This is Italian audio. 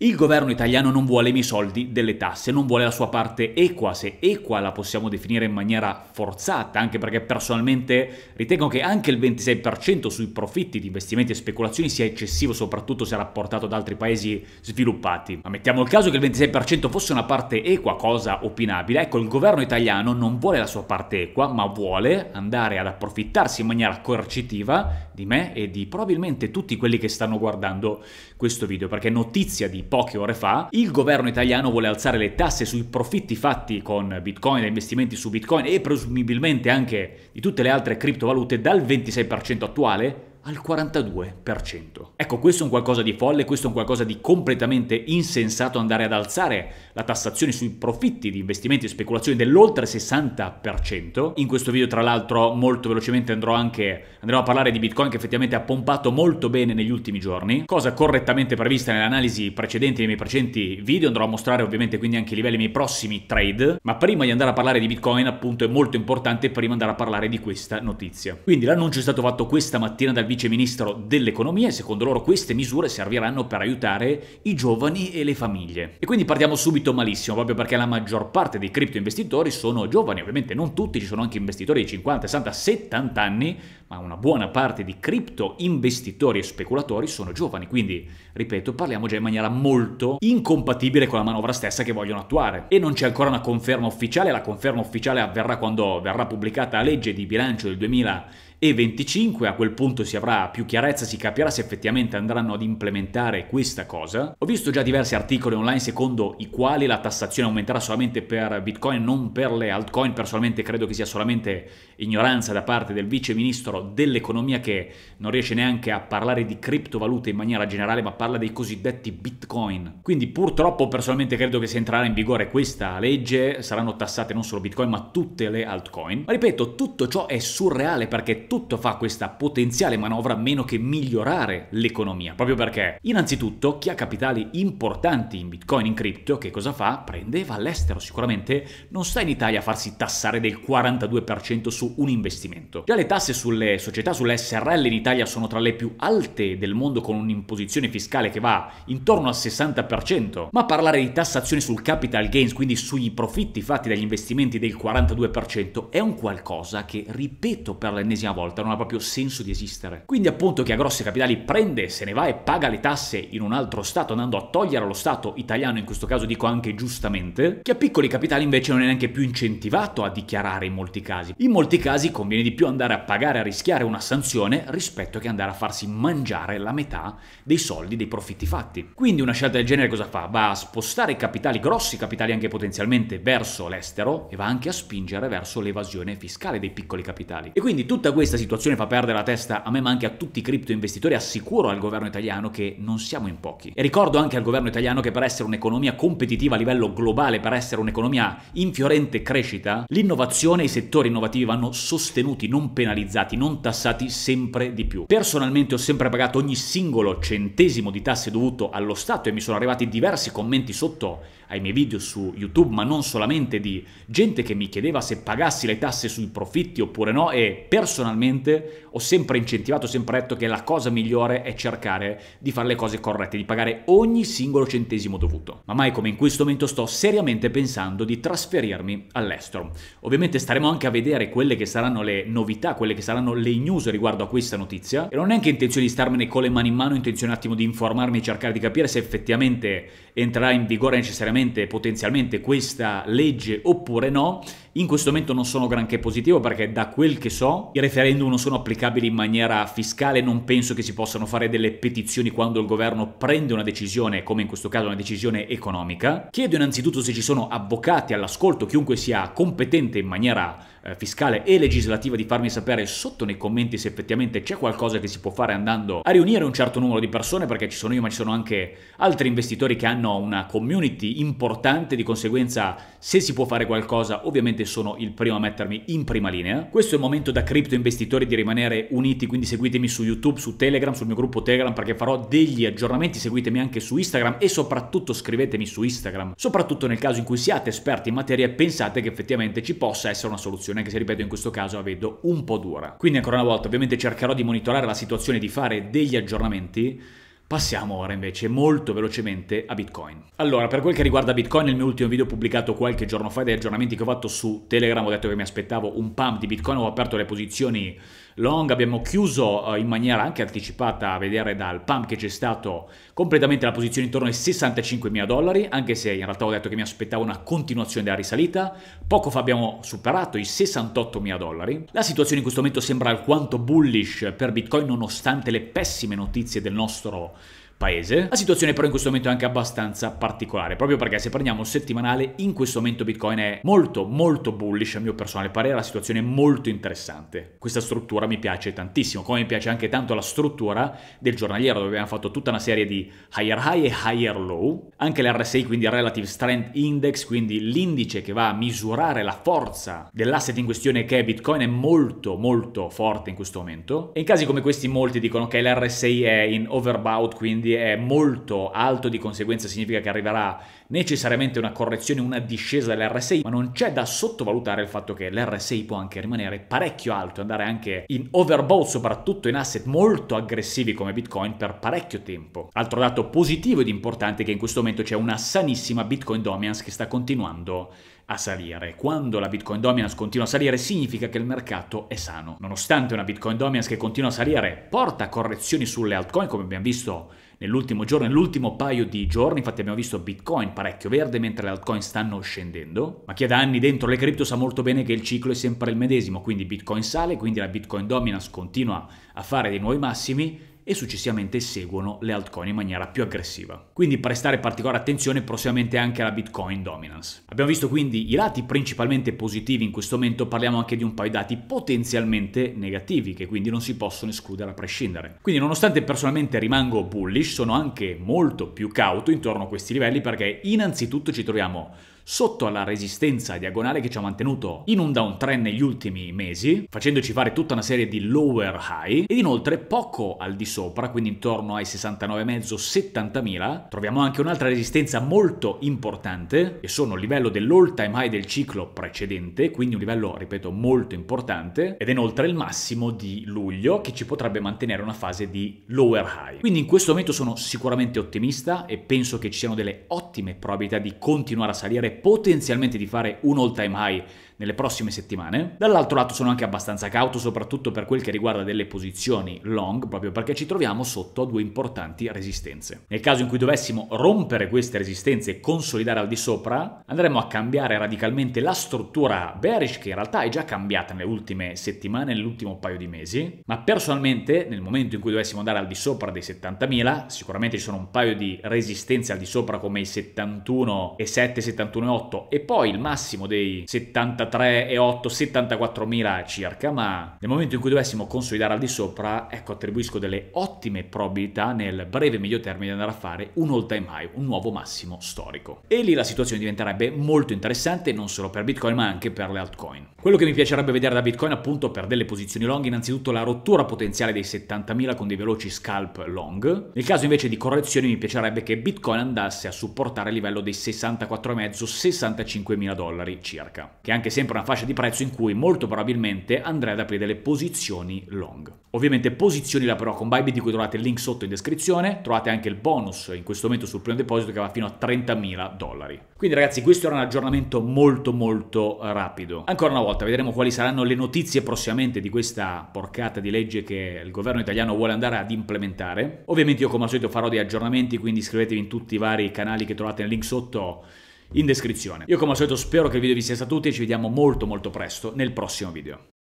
Il governo italiano non vuole i miei soldi delle tasse, non vuole la sua parte equa, se equa la possiamo definire in maniera forzata, anche perché personalmente ritengo che anche il 26% sui profitti di investimenti e speculazioni sia eccessivo, soprattutto se rapportato ad altri paesi sviluppati. Ma mettiamo il caso che il 26% fosse una parte equa, cosa opinabile, ecco il governo italiano non vuole la sua parte equa, ma vuole andare ad approfittarsi in maniera coercitiva di me e di probabilmente tutti quelli che stanno guardando questo video, perché notizia di poche ore fa, il governo italiano vuole alzare le tasse sui profitti fatti con Bitcoin, da investimenti su Bitcoin e presumibilmente anche di tutte le altre criptovalute dal 26% attuale al 42%. Ecco, questo è un qualcosa di folle, questo è un qualcosa di completamente insensato andare ad alzare la tassazione sui profitti di investimenti e speculazioni dell'oltre 60%. In questo video, tra l'altro, molto velocemente andrò anche andrò a parlare di Bitcoin che effettivamente ha pompato molto bene negli ultimi giorni, cosa correttamente prevista nell'analisi precedente nei miei precedenti video, andrò a mostrare ovviamente quindi anche i livelli dei miei prossimi trade, ma prima di andare a parlare di Bitcoin, appunto, è molto importante prima andare a parlare di questa notizia. Quindi l'annuncio è stato fatto questa mattina dal vice ministro dell'economia e secondo loro queste misure serviranno per aiutare i giovani e le famiglie. E quindi partiamo subito malissimo, proprio perché la maggior parte dei cripto investitori sono giovani, ovviamente non tutti, ci sono anche investitori di 50, 60, 70 anni, ma una buona parte di cripto investitori e speculatori sono giovani, quindi ripeto, parliamo già in maniera molto incompatibile con la manovra stessa che vogliono attuare. E non c'è ancora una conferma ufficiale, la conferma ufficiale avverrà quando verrà pubblicata la legge di bilancio del 2020 e 25, a quel punto si avrà più chiarezza, si capirà se effettivamente andranno ad implementare questa cosa. Ho visto già diversi articoli online secondo i quali la tassazione aumenterà solamente per Bitcoin, non per le altcoin, personalmente credo che sia solamente ignoranza da parte del vice ministro dell'economia che non riesce neanche a parlare di criptovalute in maniera generale, ma parla dei cosiddetti Bitcoin. Quindi purtroppo personalmente credo che se entrerà in vigore questa legge saranno tassate non solo Bitcoin, ma tutte le altcoin. Ma ripeto, tutto ciò è surreale perché tutto fa questa potenziale manovra meno che migliorare l'economia, proprio perché innanzitutto chi ha capitali importanti in bitcoin, in cripto, che cosa fa? Prende, va all'estero sicuramente, non sta in Italia a farsi tassare del 42% su un investimento. Già le tasse sulle società, sulle SRL in Italia sono tra le più alte del mondo con un'imposizione fiscale che va intorno al 60%, ma parlare di tassazione sul capital gains, quindi sui profitti fatti dagli investimenti del 42%, è un qualcosa che, ripeto per l'ennesima volta, volta, non ha proprio senso di esistere. Quindi appunto chi ha grossi capitali prende, se ne va e paga le tasse in un altro Stato, andando a togliere lo Stato italiano, in questo caso dico anche giustamente, chi ha piccoli capitali invece non è neanche più incentivato a dichiarare in molti casi. In molti casi conviene di più andare a pagare, a rischiare una sanzione rispetto che andare a farsi mangiare la metà dei soldi, dei profitti fatti. Quindi una scelta del genere cosa fa? Va a spostare i capitali, grossi capitali anche potenzialmente, verso l'estero e va anche a spingere verso l'evasione fiscale dei piccoli capitali. E quindi tutta questa questa situazione fa perdere la testa a me ma anche a tutti i cripto investitori, assicuro al governo italiano che non siamo in pochi. E ricordo anche al governo italiano che per essere un'economia competitiva a livello globale, per essere un'economia in fiorente crescita, l'innovazione e i settori innovativi vanno sostenuti, non penalizzati, non tassati sempre di più. Personalmente ho sempre pagato ogni singolo centesimo di tasse dovuto allo Stato e mi sono arrivati diversi commenti sotto ai miei video su YouTube, ma non solamente di gente che mi chiedeva se pagassi le tasse sui profitti oppure no e personalmente personalmente ho sempre incentivato, ho sempre detto che la cosa migliore è cercare di fare le cose corrette, di pagare ogni singolo centesimo dovuto. Ma mai come in questo momento sto seriamente pensando di trasferirmi all'estero. Ovviamente staremo anche a vedere quelle che saranno le novità, quelle che saranno le news riguardo a questa notizia. E non ho neanche intenzione di starmene con le mani in mano, intenzione un attimo di informarmi e cercare di capire se effettivamente entrerà in vigore necessariamente, potenzialmente, questa legge oppure no in questo momento non sono granché positivo perché da quel che so i referendum non sono applicabili in maniera fiscale, non penso che si possano fare delle petizioni quando il governo prende una decisione, come in questo caso una decisione economica. Chiedo innanzitutto se ci sono avvocati all'ascolto, chiunque sia competente in maniera eh, fiscale e legislativa di farmi sapere sotto nei commenti se effettivamente c'è qualcosa che si può fare andando a riunire un certo numero di persone, perché ci sono io ma ci sono anche altri investitori che hanno una community importante, di conseguenza se si può fare qualcosa ovviamente sono il primo a mettermi in prima linea. Questo è il momento da cripto investitori di rimanere uniti, quindi seguitemi su YouTube, su Telegram, sul mio gruppo Telegram perché farò degli aggiornamenti, seguitemi anche su Instagram e soprattutto scrivetemi su Instagram, soprattutto nel caso in cui siate esperti in materia e pensate che effettivamente ci possa essere una soluzione situazione, anche se ripeto in questo caso la vedo un po' dura. Quindi ancora una volta ovviamente cercherò di monitorare la situazione, e di fare degli aggiornamenti, Passiamo ora invece molto velocemente a Bitcoin. Allora, per quel che riguarda Bitcoin, nel mio ultimo video pubblicato qualche giorno fa degli aggiornamenti che ho fatto su Telegram, ho detto che mi aspettavo un pump di Bitcoin, ho aperto le posizioni long, abbiamo chiuso eh, in maniera anche anticipata a vedere dal pump che c'è stato completamente la posizione intorno ai 65 mila dollari, anche se in realtà ho detto che mi aspettavo una continuazione della risalita, poco fa abbiamo superato i 68 mila dollari. La situazione in questo momento sembra alquanto bullish per Bitcoin nonostante le pessime notizie del nostro paese. La situazione però in questo momento è anche abbastanza particolare, proprio perché se prendiamo il settimanale, in questo momento Bitcoin è molto molto bullish a mio personale parere, la situazione è molto interessante. Questa struttura mi piace tantissimo, come mi piace anche tanto la struttura del giornaliero dove abbiamo fatto tutta una serie di higher high e higher low, anche l'RSI, quindi il Relative Strength Index, quindi l'indice che va a misurare la forza dell'asset in questione che è Bitcoin è molto molto forte in questo momento. E in casi come questi molti dicono che l'RSI è in overbought, quindi quindi è molto alto, di conseguenza significa che arriverà necessariamente una correzione, una discesa dell'RSI, ma non c'è da sottovalutare il fatto che l'RSI può anche rimanere parecchio alto, andare anche in overbought, soprattutto in asset molto aggressivi come Bitcoin per parecchio tempo. Altro dato positivo ed importante è che in questo momento c'è una sanissima Bitcoin dominance che sta continuando a salire. Quando la Bitcoin dominance continua a salire significa che il mercato è sano. Nonostante una Bitcoin dominance che continua a salire porta correzioni sulle altcoin come abbiamo visto nell'ultimo giorno, nell'ultimo paio di giorni, infatti abbiamo visto Bitcoin parecchio verde mentre le altcoin stanno scendendo, ma chi è da anni dentro le cripto sa molto bene che il ciclo è sempre il medesimo, quindi Bitcoin sale, quindi la Bitcoin dominance continua a fare dei nuovi massimi e successivamente seguono le altcoin in maniera più aggressiva. Quindi prestare particolare attenzione prossimamente anche alla Bitcoin dominance. Abbiamo visto quindi i lati principalmente positivi in questo momento, parliamo anche di un paio di dati potenzialmente negativi che quindi non si possono escludere a prescindere. Quindi nonostante personalmente rimango bullish, sono anche molto più cauto intorno a questi livelli perché innanzitutto ci troviamo sotto alla resistenza diagonale che ci ha mantenuto in un downtrend negli ultimi mesi, facendoci fare tutta una serie di lower high, ed inoltre poco al di sopra, quindi intorno ai 69,5-70.000, troviamo anche un'altra resistenza molto importante, che sono il livello dell'all time high del ciclo precedente, quindi un livello, ripeto, molto importante, ed inoltre il massimo di luglio che ci potrebbe mantenere una fase di lower high. Quindi in questo momento sono sicuramente ottimista e penso che ci siano delle ottime probabilità di continuare a salire potenzialmente di fare un all-time high nelle prossime settimane. Dall'altro lato sono anche abbastanza cauto, soprattutto per quel che riguarda delle posizioni long, proprio perché ci troviamo sotto due importanti resistenze. Nel caso in cui dovessimo rompere queste resistenze e consolidare al di sopra, andremo a cambiare radicalmente la struttura bearish, che in realtà è già cambiata nelle ultime settimane, nell'ultimo paio di mesi, ma personalmente nel momento in cui dovessimo andare al di sopra dei 70.000, sicuramente ci sono un paio di resistenze al di sopra come i 71 e 7, 71 74.8 e poi il massimo dei 73.8, 74 mila circa, ma nel momento in cui dovessimo consolidare al di sopra, ecco, attribuisco delle ottime probabilità nel breve e medio termine di andare a fare un all time high, un nuovo massimo storico. E lì la situazione diventerebbe molto interessante non solo per Bitcoin ma anche per le altcoin. Quello che mi piacerebbe vedere da Bitcoin appunto per delle posizioni long, innanzitutto la rottura potenziale dei 70.000 con dei veloci scalp long. Nel caso invece di correzioni mi piacerebbe che Bitcoin andasse a supportare il livello dei 64,5 65.000 dollari circa, che è anche sempre una fascia di prezzo in cui molto probabilmente andrei ad aprire delle posizioni long. Ovviamente posizioni la però con Bybit di cui trovate il link sotto in descrizione, trovate anche il bonus in questo momento sul primo deposito che va fino a 30.000 dollari. Quindi ragazzi questo era un aggiornamento molto molto rapido. Ancora una volta vedremo quali saranno le notizie prossimamente di questa porcata di legge che il governo italiano vuole andare ad implementare. Ovviamente io come al solito farò dei aggiornamenti quindi iscrivetevi in tutti i vari canali che trovate nel link sotto in descrizione. Io come al solito spero che il video vi sia stato utile, e ci vediamo molto molto presto nel prossimo video.